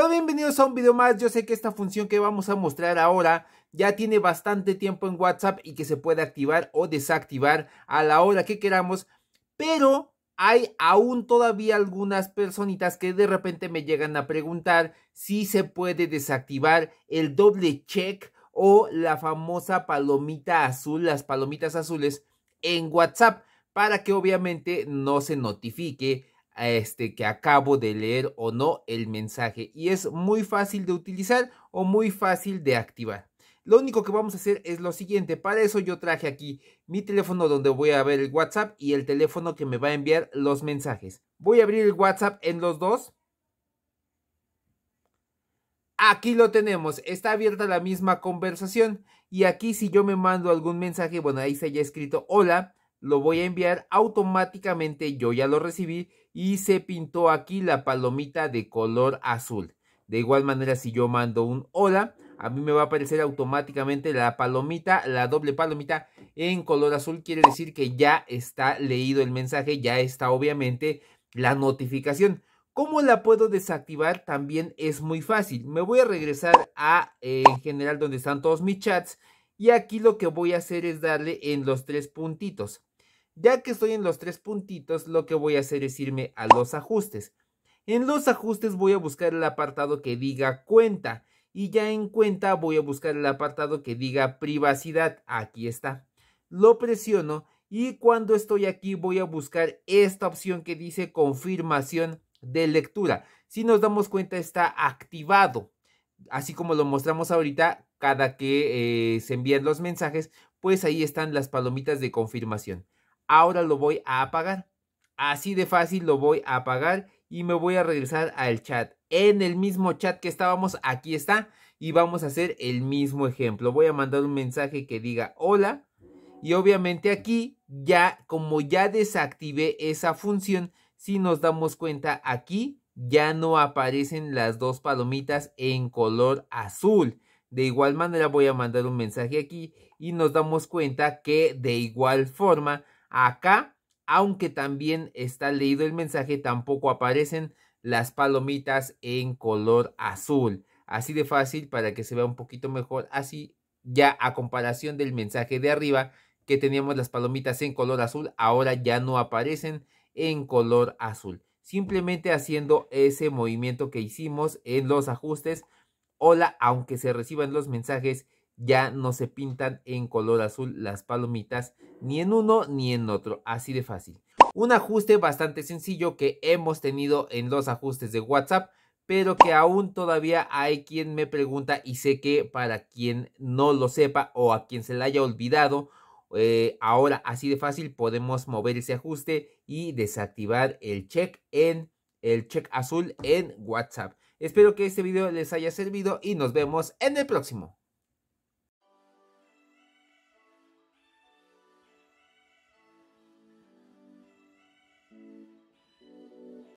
Hola, bienvenidos a un video más. Yo sé que esta función que vamos a mostrar ahora ya tiene bastante tiempo en WhatsApp y que se puede activar o desactivar a la hora que queramos, pero hay aún todavía algunas personitas que de repente me llegan a preguntar si se puede desactivar el doble check o la famosa palomita azul, las palomitas azules en WhatsApp, para que obviamente no se notifique este, que acabo de leer o no el mensaje y es muy fácil de utilizar o muy fácil de activar. Lo único que vamos a hacer es lo siguiente, para eso yo traje aquí mi teléfono donde voy a ver el WhatsApp y el teléfono que me va a enviar los mensajes. Voy a abrir el WhatsApp en los dos. Aquí lo tenemos, está abierta la misma conversación y aquí si yo me mando algún mensaje, bueno ahí se haya escrito hola, lo voy a enviar automáticamente, yo ya lo recibí y se pintó aquí la palomita de color azul. De igual manera, si yo mando un hola, a mí me va a aparecer automáticamente la palomita, la doble palomita en color azul. Quiere decir que ya está leído el mensaje, ya está obviamente la notificación. ¿Cómo la puedo desactivar? También es muy fácil. Me voy a regresar a eh, en general donde están todos mis chats y aquí lo que voy a hacer es darle en los tres puntitos. Ya que estoy en los tres puntitos, lo que voy a hacer es irme a los ajustes. En los ajustes voy a buscar el apartado que diga cuenta y ya en cuenta voy a buscar el apartado que diga privacidad. Aquí está. Lo presiono y cuando estoy aquí voy a buscar esta opción que dice confirmación de lectura. Si nos damos cuenta está activado. Así como lo mostramos ahorita, cada que eh, se envían los mensajes, pues ahí están las palomitas de confirmación ahora lo voy a apagar. Así de fácil lo voy a apagar y me voy a regresar al chat. En el mismo chat que estábamos, aquí está. Y vamos a hacer el mismo ejemplo. Voy a mandar un mensaje que diga hola. Y obviamente aquí ya, como ya desactivé esa función, si nos damos cuenta aquí ya no aparecen las dos palomitas en color azul. De igual manera voy a mandar un mensaje aquí y nos damos cuenta que de igual forma Acá, aunque también está leído el mensaje, tampoco aparecen las palomitas en color azul. Así de fácil para que se vea un poquito mejor. Así ya a comparación del mensaje de arriba que teníamos las palomitas en color azul, ahora ya no aparecen en color azul. Simplemente haciendo ese movimiento que hicimos en los ajustes. Hola, aunque se reciban los mensajes ya no se pintan en color azul las palomitas ni en uno ni en otro, así de fácil. Un ajuste bastante sencillo que hemos tenido en los ajustes de WhatsApp, pero que aún todavía hay quien me pregunta y sé que para quien no lo sepa o a quien se le haya olvidado, eh, ahora así de fácil podemos mover ese ajuste y desactivar el check en el check azul en WhatsApp. Espero que este video les haya servido y nos vemos en el próximo.